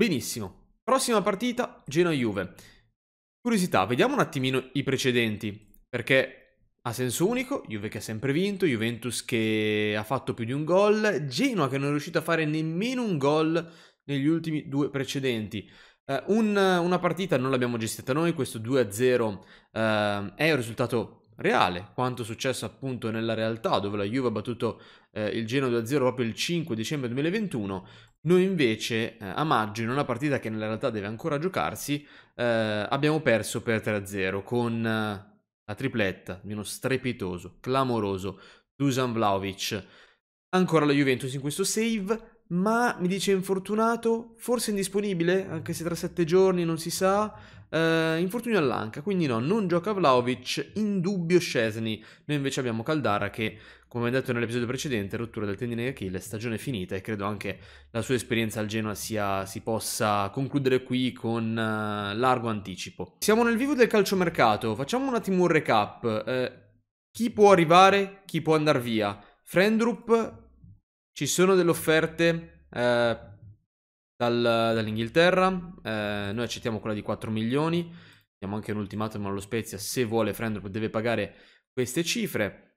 Benissimo. Prossima partita, Genoa-Juve. Curiosità, vediamo un attimino i precedenti, perché ha senso unico, Juve che ha sempre vinto, Juventus che ha fatto più di un gol, Genoa che non è riuscito a fare nemmeno un gol negli ultimi due precedenti. Uh, un, una partita non l'abbiamo gestita noi, questo 2-0 uh, eh, è un risultato reale, quanto successo appunto nella realtà, dove la Juve ha battuto eh, il Genoa 2-0 proprio il 5 dicembre 2021, noi invece eh, a maggio, in una partita che nella realtà deve ancora giocarsi, eh, abbiamo perso per 3-0 con eh, la tripletta di uno strepitoso, clamoroso Dusan Vlaovic. Ancora la Juventus in questo save, ma mi dice infortunato, forse indisponibile, anche se tra sette giorni non si sa. Uh, infortunio all'anca, quindi no, non gioca Vlaovic, in dubbio Scesni. Noi invece abbiamo Caldara che, come detto nell'episodio precedente, rottura del tendine di Achille, stagione finita e credo anche la sua esperienza al Genoa sia, si possa concludere qui con uh, largo anticipo. Siamo nel vivo del calciomercato, facciamo un attimo un recap. Uh, chi può arrivare, chi può andare via? Friendrup, ci sono delle offerte eh, dal, dall'Inghilterra, eh, noi accettiamo quella di 4 milioni, Abbiamo anche un ultimatum allo Spezia, se vuole Frendrup deve pagare queste cifre.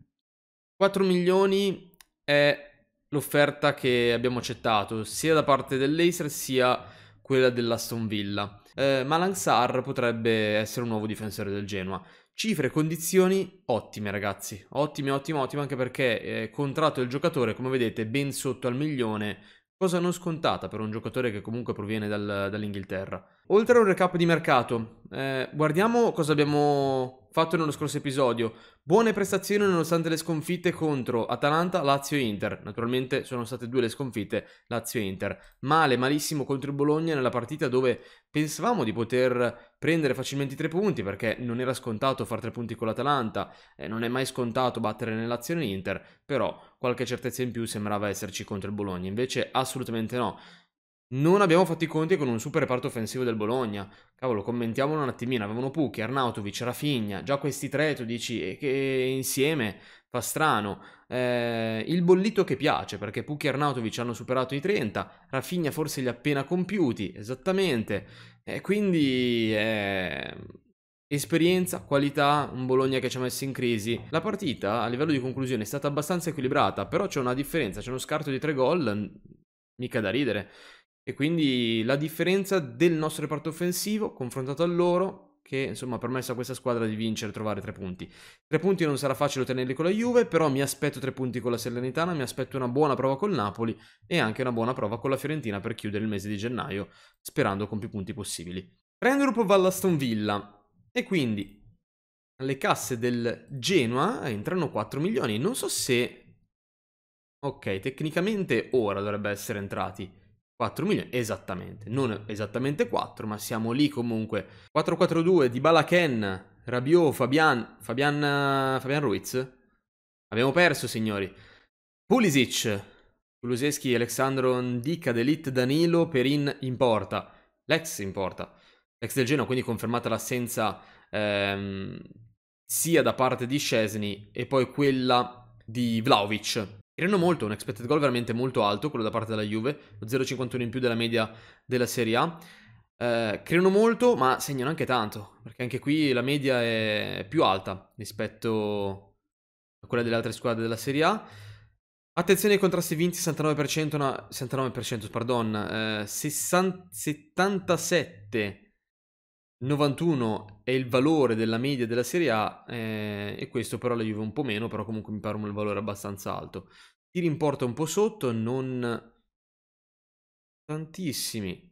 4 milioni è l'offerta che abbiamo accettato sia da parte dell'Acer sia quella dell'Aston Villa. Eh, ma Langsar potrebbe essere un nuovo difensore del Genoa. Cifre e condizioni ottime ragazzi, ottime, ottime, ottime anche perché eh, contratto del giocatore come vedete ben sotto al milione cosa non scontata per un giocatore che comunque proviene dal, dall'Inghilterra. Oltre a un recap di mercato, eh, guardiamo cosa abbiamo fatto nello scorso episodio. Buone prestazioni nonostante le sconfitte contro Atalanta, Lazio e Inter. Naturalmente sono state due le sconfitte, Lazio e Inter. Male, malissimo contro il Bologna nella partita dove pensavamo di poter prendere facilmente i tre punti perché non era scontato fare tre punti con l'Atalanta, eh, non è mai scontato battere nell'azione Inter, però qualche certezza in più sembrava esserci contro il Bologna, invece assolutamente no. Non abbiamo fatto i conti con un super reparto offensivo del Bologna. Cavolo, commentiamolo un attimino. Avevano Pucchi, Arnautovic, Rafinha, già questi tre, tu dici, che insieme fa strano. Eh, il bollito che piace, perché Pucchi e Arnautovic hanno superato i 30, Rafinha forse li ha appena compiuti, esattamente. E eh, quindi... Eh Esperienza, qualità, un Bologna che ci ha messo in crisi. La partita a livello di conclusione è stata abbastanza equilibrata, però c'è una differenza, c'è uno scarto di tre gol, mica da ridere. E quindi la differenza del nostro reparto offensivo confrontato a loro, che insomma ha permesso a questa squadra di vincere e trovare tre punti. Tre punti non sarà facile ottenerli con la Juve, però mi aspetto tre punti con la Salernitana, mi aspetto una buona prova col Napoli e anche una buona prova con la Fiorentina per chiudere il mese di gennaio, sperando con più punti possibili. Renderup va all'Aston Villa. E quindi alle casse del Genoa entrano 4 milioni. Non so se... Ok, tecnicamente ora dovrebbe essere entrati 4 milioni, esattamente, non esattamente 4, ma siamo lì comunque. 4-4-2 di Balaken, Rabiot, Fabian, Fabian, Fabian Ruiz. Abbiamo perso, signori. Pulisic, Kuluseschi, Alexandro Ndica, Delit, Danilo, Perin in porta. L'ex in porta. Ex del Genoa, quindi confermata l'assenza ehm, sia da parte di Scesni e poi quella di Vlaovic. Tirano molto, un expected goal veramente molto alto, quello da parte della Juve, lo 0,51 in più della media della Serie A. Eh, creano molto, ma segnano anche tanto, perché anche qui la media è più alta rispetto a quella delle altre squadre della Serie A. Attenzione ai contrasti vinti, 69%, no, 69% pardon, eh, 60, 77 91 è il valore della media della Serie A eh, e questo però la Juve un po' meno, però comunque mi pare un valore abbastanza alto. Tiri in porta un po' sotto, non tantissimi.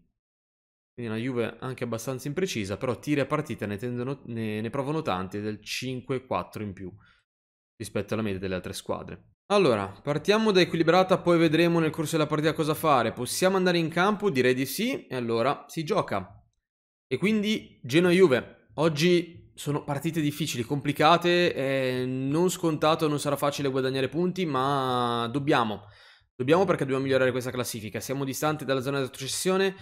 Quindi una Juve anche abbastanza imprecisa, però tiri a partita ne, tendono, ne, ne provano tanti del 5-4 in più rispetto alla media delle altre squadre. Allora, partiamo da equilibrata, poi vedremo nel corso della partita cosa fare. Possiamo andare in campo? Direi di sì. E allora si gioca. E quindi Genoa-Juve. Oggi sono partite difficili, complicate, non scontato, non sarà facile guadagnare punti, ma dobbiamo. Dobbiamo perché dobbiamo migliorare questa classifica. Siamo distanti dalla zona di retrocessione.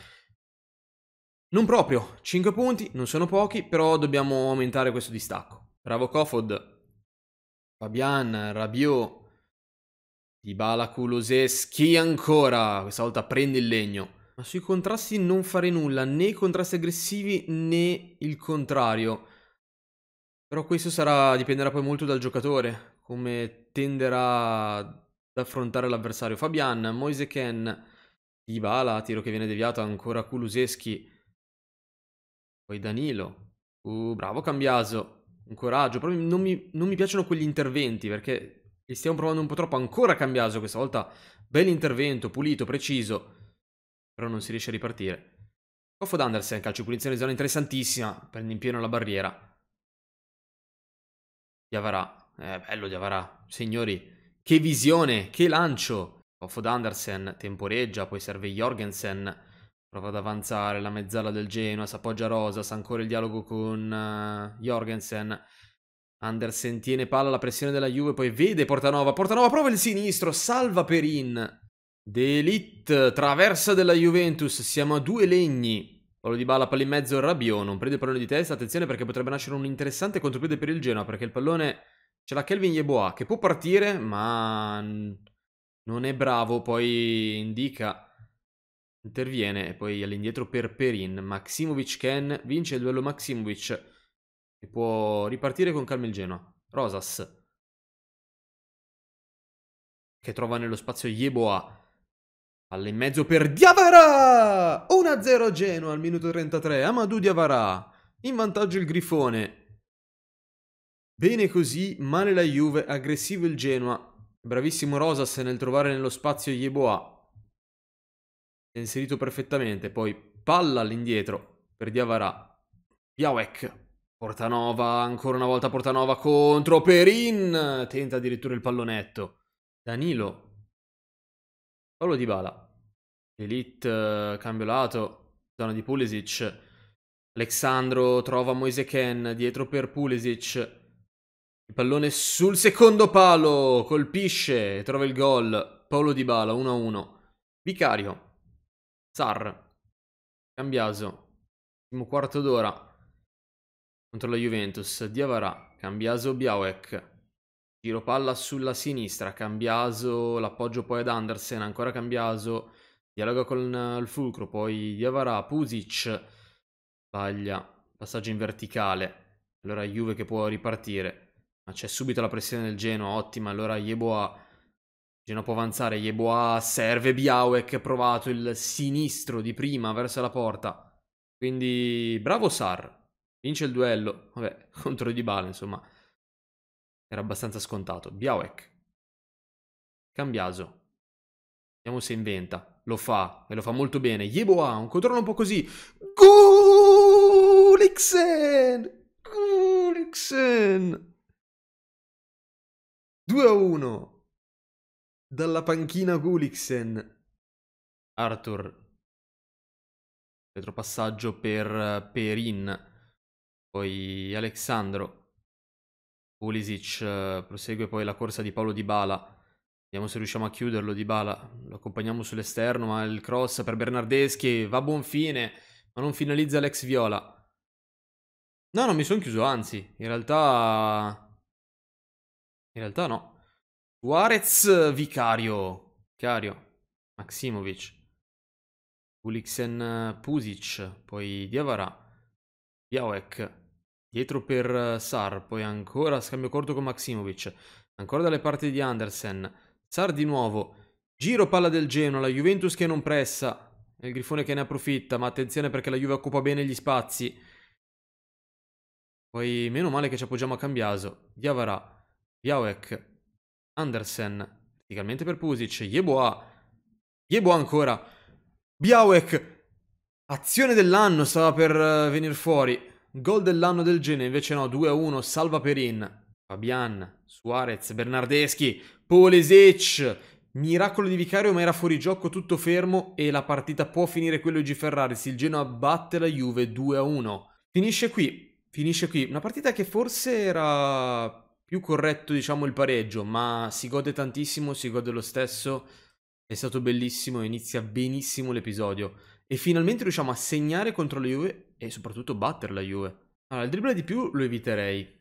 Non proprio, 5 punti, non sono pochi, però dobbiamo aumentare questo distacco. Bravo Kofod, Fabian, Rabiot, Dybala, Kuloseschi ancora. Questa volta prende il legno. Ma sui contrasti non fare nulla, né i contrasti aggressivi né il contrario. Però questo sarà, dipenderà poi molto dal giocatore, come tenderà ad affrontare l'avversario. Fabian, Moise Ken, Dybala, tiro che viene deviato ancora Kuluseschi. Poi Danilo. Uh, bravo Cambiaso, un coraggio. Però non mi, non mi piacciono quegli interventi perché li stiamo provando un po' troppo. Ancora Cambiaso questa volta, bel intervento, pulito, preciso. Però non si riesce a ripartire. Koffod d'Andersen, calcio punizione zona interessantissima. Prende in pieno la barriera. Diavarà. Eh, bello Diavarà. Signori, che visione, che lancio. Koffod d'Andersen, temporeggia, poi serve Jorgensen. Prova ad avanzare la mezzala del Genoa, s'appoggia Rosa, sa ancora il dialogo con uh, Jorgensen. Andersen tiene palla, alla pressione della Juve, poi vede Portanova. Portanova prova il sinistro, salva Perin. The Elite, traversa della Juventus, siamo a due legni. Palo di balla, palla in mezzo, Rabiot, non prende il pallone di testa, attenzione perché potrebbe nascere un interessante contropiede per il Genoa, perché il pallone ce l'ha Kelvin Yeboah, che può partire, ma non è bravo, poi indica, interviene, e poi all'indietro per Perin. Maximovic Ken vince il duello Maximovic, e può ripartire con calma il Genoa. Rosas, che trova nello spazio Yeboah Palla in mezzo per Diavara! 1-0 Genoa al minuto 33. Amadou Diavara. In vantaggio il Grifone. Bene così, male la Juve, aggressivo il Genoa. Bravissimo Rosas nel trovare nello spazio Yeboa. È inserito perfettamente, poi palla all'indietro per Diavara. Piawek. Portanova, ancora una volta Portanova contro Perin. Tenta addirittura il pallonetto. Danilo Paolo Dybala, Elite, eh, cambio lato, zona di Pulisic, Alexandro trova Moise Ken, dietro per Pulisic, il pallone sul secondo palo, colpisce, trova il gol, Paolo Dybala 1-1, Vicario, Sar, Cambiaso, primo quarto d'ora contro la Juventus, Diavara, Cambiaso, Biawek, Giro palla sulla sinistra, Cambiaso, l'appoggio poi ad Andersen, ancora Cambiaso, dialoga con eh, il fulcro, poi Diavara, Pusic, sbaglia, passaggio in verticale, allora Juve che può ripartire, ma c'è subito la pressione del Genoa, ottima, allora Yeboa, Genoa può avanzare, Yeboa serve Biawek, provato il sinistro di prima verso la porta, quindi bravo Sar, vince il duello, vabbè, contro Di Bale insomma era abbastanza scontato. Biawek, Cambiaso, vediamo se inventa, lo fa, e lo fa molto bene. Yeboah, un controllo un po' così, Gulixen, Gulixen, 2 a 1, dalla panchina Gulixen, Arthur, retropassaggio per eh, Perin, poi Alexandro, Pulisic eh, prosegue poi la corsa di Paolo Di Bala. Vediamo se riusciamo a chiuderlo Di Bala. Lo accompagniamo sull'esterno, ma il cross per Bernardeschi va a buon fine, ma non finalizza l'ex Viola. No, non mi sono chiuso, anzi, in realtà... In realtà no. Suarez, Vicario. Vicario, Maximovic. Ulixen, Pusic, poi Diavara, Biawek. Dietro per eh, Sar, poi ancora scambio corto con Maksimovic, ancora dalle parti di Andersen. Sar di nuovo, giro palla del Genoa, la Juventus che non pressa, il Grifone che ne approfitta, ma attenzione perché la Juve occupa bene gli spazi. Poi meno male che ci appoggiamo a Cambiaso, Diavara, Biawek, Andersen, praticamente per Pusic, Yeboa, Yeboa ancora, Biawek, azione dell'anno stava per eh, venire fuori. Gol dell'anno del Gene invece no, 2-1, salva Perin, Fabian, Suarez, Bernardeschi, Polesic, miracolo di Vicario ma era fuori gioco tutto fermo e la partita può finire quello di Ferraris, il Genoa batte la Juve 2-1. Finisce qui, finisce qui, una partita che forse era più corretto diciamo il pareggio, ma si gode tantissimo, si gode lo stesso, è stato bellissimo, inizia benissimo l'episodio e finalmente riusciamo a segnare contro la Juve e soprattutto battere la Juve. Allora, il dribble di più lo eviterei.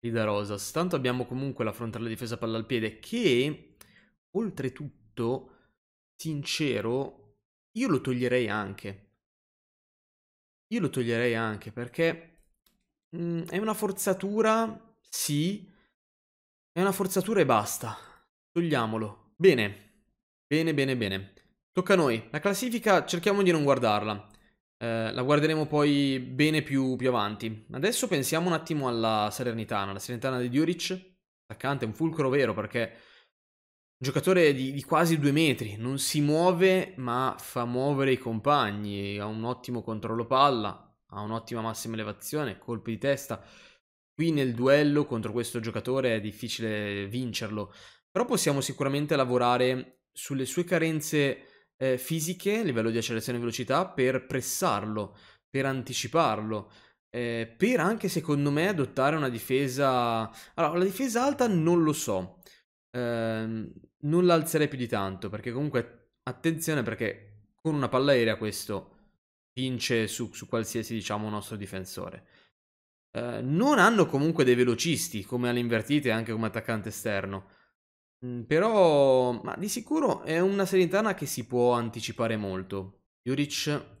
Lì da Rosas. Tanto abbiamo comunque l'affrontare la difesa palla al piede che, oltretutto, sincero, io lo toglierei anche. Io lo toglierei anche perché mh, mm, è una forzatura, sì, è una forzatura e basta. Togliamolo. Bene, bene, bene, bene. Tocca a noi. La classifica cerchiamo di non guardarla. Eh, la guarderemo poi bene più, più, avanti. Adesso pensiamo un attimo alla Salernitana. La Salernitana di Djuric, attaccante, un fulcro vero perché un giocatore di, di, quasi due metri, non si muove ma fa muovere i compagni, ha un ottimo controllo palla, ha un'ottima massima elevazione, colpi di testa. Qui nel duello contro questo giocatore è difficile vincerlo, però possiamo sicuramente lavorare sulle sue carenze eh, fisiche, livello di accelerazione e velocità, per pressarlo, per anticiparlo, eh, per anche secondo me adottare una difesa... Allora, la difesa alta non lo so, eh, non l'alzerei più di tanto, perché comunque attenzione perché con una palla aerea questo vince su, su qualsiasi, diciamo, nostro difensore. Eh, non hanno comunque dei velocisti come alle e anche come attaccante esterno. Mhmm, però, ma di sicuro è una Salernitana che si può anticipare molto. Juric,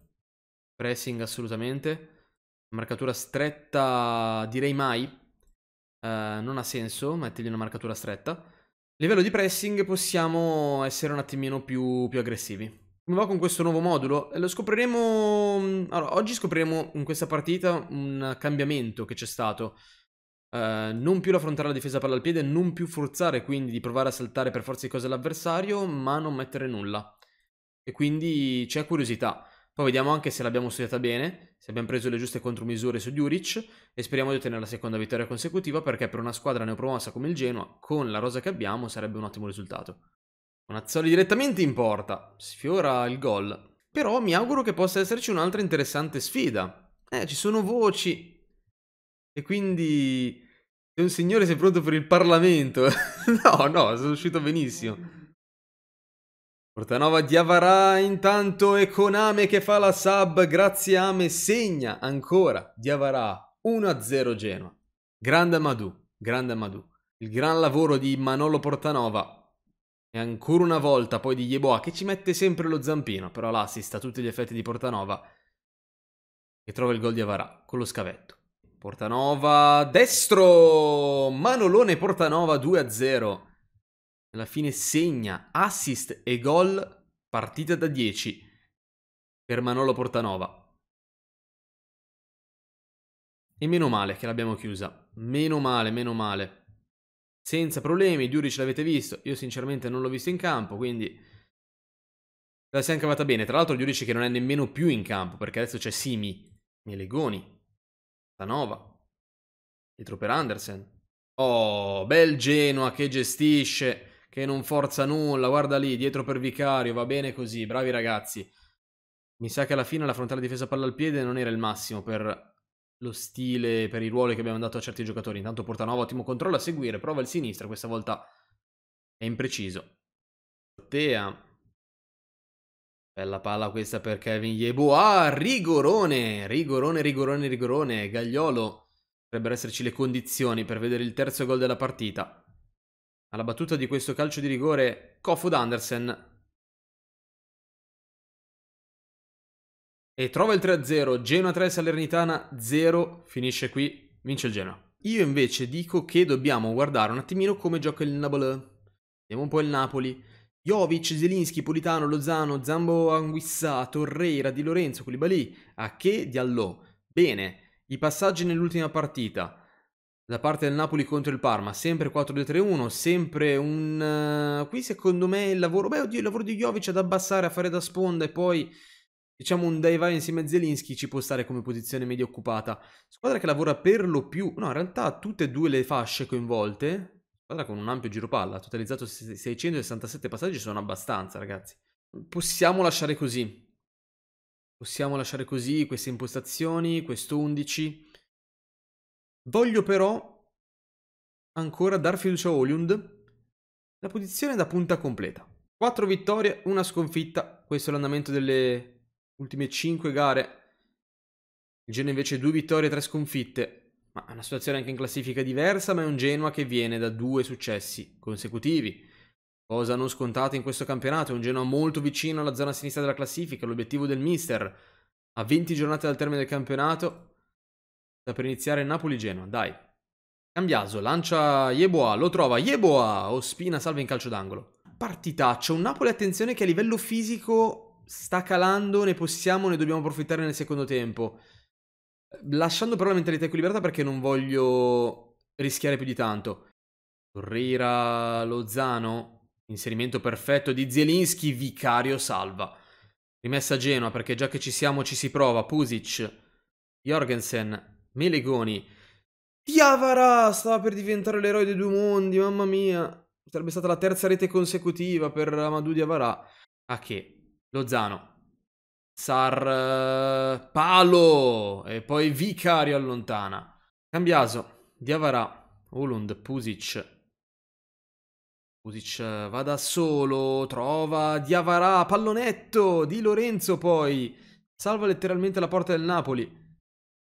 pressing assolutamente, marcatura stretta direi mai, Eh, non ha senso mettergli una marcatura stretta. Livello di pressing possiamo essere un attimino più, più aggressivi. Come va con questo nuovo modulo? Eh, lo scopriremo... Mhmm, allora, oggi scopriremo in questa partita un cambiamento che c'è stato. Uh, non più affrontare la difesa palla al piede, non più forzare quindi di provare a saltare per forza di cose l'avversario, ma non mettere nulla. E quindi c'è curiosità. Poi vediamo anche se l'abbiamo studiata bene, se abbiamo preso le giuste contromisure su Djuric e speriamo di ottenere la seconda vittoria consecutiva perché per una squadra neopromossa come il Genoa, con la rosa che abbiamo, sarebbe un ottimo risultato. Mazzoli direttamente in porta, sfiora il gol. Però mi auguro che possa esserci un'altra interessante sfida. Eh, ci sono voci, e quindi... Sei un signore, sei pronto per il Parlamento? no, no, sono uscito benissimo. Portanova Diavara intanto e Koname che fa la sub, grazie Ame, segna ancora Diavara 1-0 Genoa. Grande Amadou, grande Amadou. Il gran lavoro di Manolo Portanova e ancora una volta poi di Yeboa che ci mette sempre lo zampino, però l'assist a tutti gli effetti di Portanova che trova il gol di Avarà con lo scavetto. Portanova, destro! Manolone Portanova 2-0. Alla fine segna assist e gol, partita da 10 per Manolo Portanova. E meno male che l'abbiamo chiusa. Meno male, meno male. Senza problemi, Diuric l'avete visto. Io sinceramente non l'ho visto in campo, quindi... La si è anche cavata bene. Tra l'altro Diuric che non è nemmeno più in campo, perché adesso c'è Simi Melegoni Stanova, dietro per Andersen. Oh, bel Genoa che gestisce, che non forza nulla, guarda lì, dietro per Vicario, va bene così, bravi ragazzi. Mi sa che alla fine la frontale difesa palla al piede non era il massimo per lo stile, per i ruoli che abbiamo dato a certi giocatori. Intanto Portanova, ottimo controllo a seguire, prova il sinistro, questa volta è impreciso. Tea Bella palla questa per Kevin Yebu. Ah, rigorone, rigorone, rigorone, rigorone. Gagliolo, potrebbero esserci le condizioni per vedere il terzo gol della partita. Alla battuta di questo calcio di rigore, Kofod Andersen. E trova il 3-0, Genoa 3, Salernitana 0, finisce qui, vince il Genoa. Io invece dico che dobbiamo guardare un attimino come gioca il Napoli. Vediamo un po' il Napoli. Jovic, Zelinski, Politano, Lozano, Zambo Anguissa, Torreira, Di Lorenzo, Koulibaly, Ache, Diallo. Bene, i passaggi nell'ultima partita. Da parte del Napoli contro il Parma, sempre 4-2-3-1, sempre un... Uh, qui secondo me il lavoro... Beh, oddio, il lavoro di Jovic ad abbassare, a fare da sponda e poi... Diciamo un dai vai insieme a Zelinski ci può stare come posizione media occupata. Squadra che lavora per lo più... No, in realtà tutte e due le fasce coinvolte, Guarda con un ampio giro palla, ha totalizzato 667 passaggi, sono abbastanza ragazzi. Possiamo lasciare così. Possiamo lasciare così queste impostazioni, questo 11. Voglio però ancora dar fiducia a Oliund. La posizione da punta completa. 4 vittorie, una sconfitta. Questo è l'andamento delle ultime 5 gare. Il Genoa invece 2 vittorie, 3 sconfitte. Ma è una situazione anche in classifica diversa, ma è un Genoa che viene da due successi consecutivi. Cosa non scontata in questo campionato, è un Genoa molto vicino alla zona sinistra della classifica, l'obiettivo del mister. A 20 giornate dal termine del campionato, sta per iniziare Napoli-Genoa, dai. Cambiaso, lancia Yeboa, lo trova, Yeboa! Ospina salva in calcio d'angolo. Partitaccio, un Napoli attenzione che a livello fisico sta calando, ne possiamo, ne dobbiamo approfittare nel secondo tempo. Lasciando però la mentalità equilibrata perché non voglio rischiare più di tanto. Torreira Lozano, inserimento perfetto di Zielinski, Vicario salva. Rimessa a Genoa perché già che ci siamo ci si prova. Pusic, Jorgensen, Melegoni. Diavara stava per diventare l'eroe dei due mondi, mamma mia. Sarebbe stata la terza rete consecutiva per Amadou Diavara. A ah, che? Lozano, Sar eh, Palo e poi Vicario allontana. Cambiaso, Diavara, Ulund, Pusic. Pusic eh, va da solo, trova Diavara, pallonetto di Lorenzo poi. Salva letteralmente la porta del Napoli.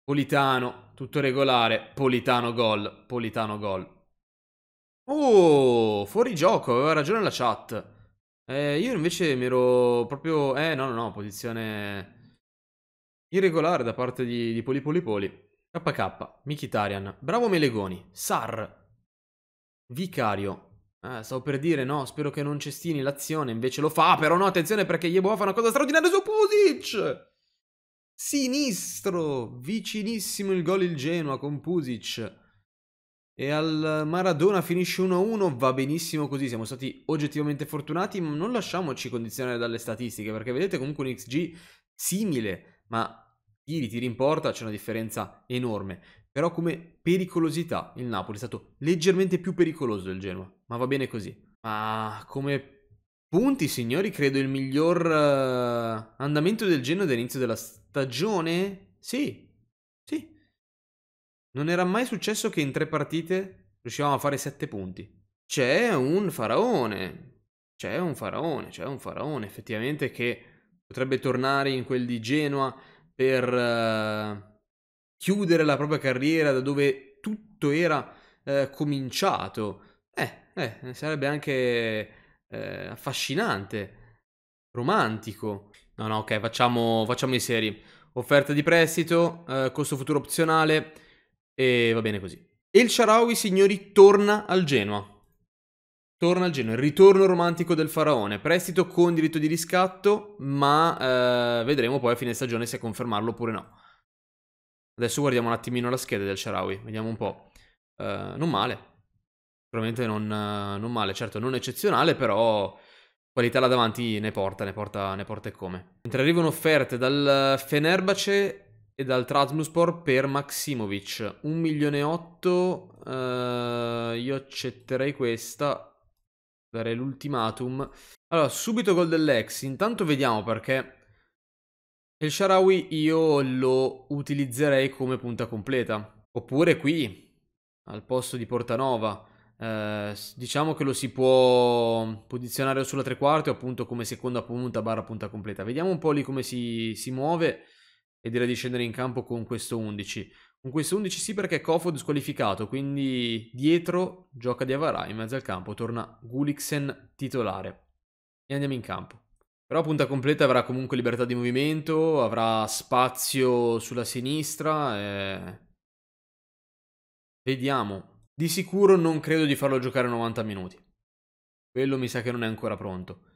Politano, tutto regolare. Politano gol, Politano gol. Oh, fuori gioco, aveva ragione la chat. Eh, io invece mi ero proprio... Eh, no, no, no, posizione irregolare da parte di, di Poli Poli Poli. KK, Mikitarian, Bravo Melegoni, Sar, Vicario. Ah, stavo per dire, no, spero che non cestini l'azione, invece lo fa, però no, attenzione perché Yeboa fa una cosa straordinaria su Pusic! Sinistro, vicinissimo il gol il Genoa con Pusic. E al Maradona finisce 1-1, va benissimo così, siamo stati oggettivamente fortunati, ma non lasciamoci condizionare dalle statistiche, perché vedete comunque un XG simile, ma tiri, tiri in porta, c'è una differenza enorme. Però come pericolosità il Napoli è stato leggermente più pericoloso del Genoa, ma va bene così. Ma come punti, signori, credo il miglior uh, andamento del Genoa dall'inizio della stagione? Sì, non era mai successo che in tre partite riuscivamo a fare sette punti. C'è un faraone. C'è un faraone, c'è un faraone effettivamente che potrebbe tornare in quel di Genoa per uh, chiudere la propria carriera da dove tutto era uh, cominciato. Eh, eh, sarebbe anche uh, affascinante, romantico. No, no, ok, facciamo, facciamo i seri. Offerta di prestito, costo futuro opzionale e va bene così. El Sharawi, signori, torna al Genoa. Torna al Genoa, il ritorno romantico del faraone, prestito con diritto di riscatto, ma eh, vedremo poi a fine stagione se confermarlo oppure no. Adesso guardiamo un attimino la scheda del Sharawi, vediamo un po'. Eh, non male, probabilmente non, eh, non, male, certo non eccezionale, però qualità là davanti ne porta, ne porta, ne porta e come. Mentre arrivano offerte dal Fenerbace e dal Trasmuspor per Maximovic. 1 milione e 8, eh, io accetterei questa, darei l'ultimatum. Allora, subito gol dell'ex, intanto vediamo perché il Sharawi io lo utilizzerei come punta completa. Oppure qui, al posto di Portanova, eh, diciamo che lo si può posizionare sulla tre quarti o appunto come seconda punta barra punta completa. Vediamo un po' lì come si, si muove e direi di scendere in campo con questo 11. Con questo 11 sì perché Kofod squalificato, quindi dietro gioca di Avarà in mezzo al campo, torna Gulixen titolare e andiamo in campo. Però punta completa avrà comunque libertà di movimento, avrà spazio sulla sinistra e... Vediamo. Di sicuro non credo di farlo giocare 90 minuti. Quello mi sa che non è ancora pronto.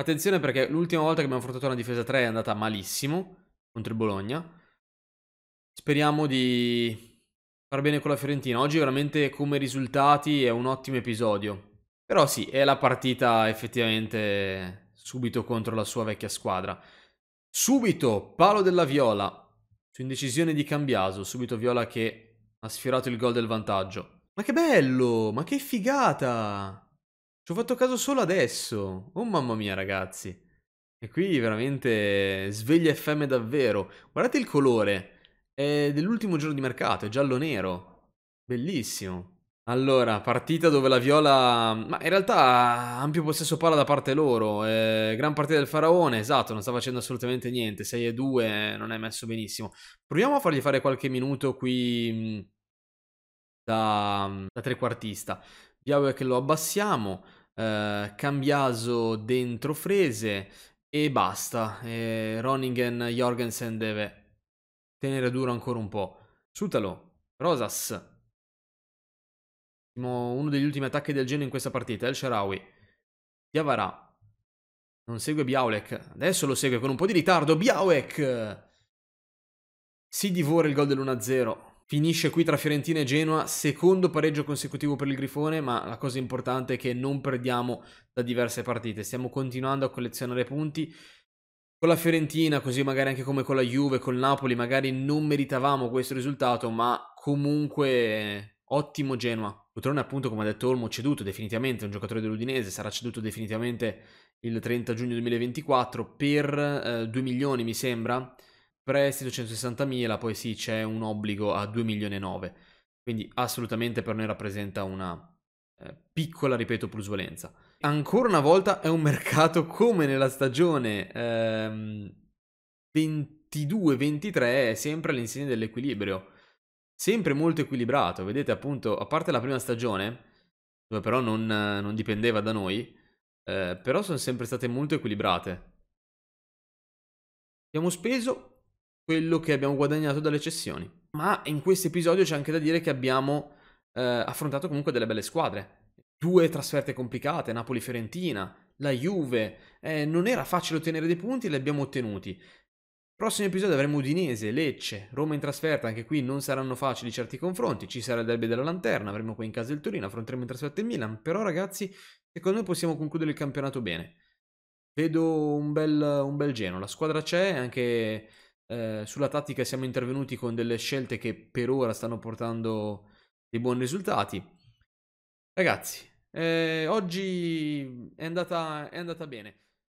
Attenzione perché l'ultima volta che abbiamo affrontato una difesa 3 è andata malissimo contro il Bologna. Speriamo di far bene con la Fiorentina. Oggi veramente come risultati è un ottimo episodio. Però sì, è la partita effettivamente subito contro la sua vecchia squadra. Subito palo della Viola su indecisione di Cambiaso, subito Viola che ha sfiorato il gol del vantaggio. Ma che bello, ma che figata! Ci ho fatto caso solo adesso. Oh mamma mia, ragazzi. E qui veramente sveglia FM davvero. Guardate il colore, è dell'ultimo giorno di mercato, è giallo-nero. Bellissimo. Allora, partita dove la Viola... Ma in realtà ampio possesso palla da parte loro, eh, gran partita del Faraone, esatto, non sta facendo assolutamente niente, 6 e 2 eh, non è messo benissimo. Proviamo a fargli fare qualche minuto qui mm, da, mm, da trequartista. Biawe che lo abbassiamo, eh, Cambiaso dentro Frese, e basta, e Roningen Jorgensen deve tenere duro ancora un po'. Sutalo, Rosas, uno degli ultimi attacchi del genio in questa partita, El Sharawi. Diavara. Non segue Biaulek. Adesso lo segue con un po' di ritardo. Biaulek! Si divora il gol dell'1-0. Finisce qui tra Fiorentina e Genoa, secondo pareggio consecutivo per il Grifone, ma la cosa importante è che non perdiamo da diverse partite, stiamo continuando a collezionare punti. Con la Fiorentina, così magari anche come con la Juve, con Napoli, magari non meritavamo questo risultato, ma comunque ottimo Genoa. Cutrone appunto, come ha detto Olmo, ceduto definitivamente, è un giocatore dell'Udinese, sarà ceduto definitivamente il 30 giugno 2024 per eh, 2 milioni mi sembra prestito 160.000, poi sì c'è un obbligo a 2.900.000. quindi assolutamente per noi rappresenta una eh, piccola, ripeto, plusvalenza. Ancora una volta è un mercato come nella stagione ehm, 22-23, sempre all'insegna dell'equilibrio, sempre molto equilibrato, vedete appunto, a parte la prima stagione, dove però non, non dipendeva da noi, eh, però sono sempre state molto equilibrate. Abbiamo speso quello che abbiamo guadagnato dalle cessioni. Ma in questo episodio c'è anche da dire che abbiamo eh, affrontato comunque delle belle squadre. Due trasferte complicate, Napoli-Fiorentina, la Juve. Eh, non era facile ottenere dei punti, li abbiamo ottenuti. Prossimo episodio avremo Udinese, Lecce, Roma in trasferta, anche qui non saranno facili certi confronti, ci sarà il derby della lanterna, avremo qui in casa il Torino, affronteremo in trasferta il Milan, però ragazzi secondo me possiamo concludere il campionato bene. Vedo un bel, un bel Geno, la squadra c'è, anche eh, sulla tattica siamo intervenuti con delle scelte che per ora stanno portando dei buoni risultati. Ragazzi, eh, oggi è andata, è andata bene.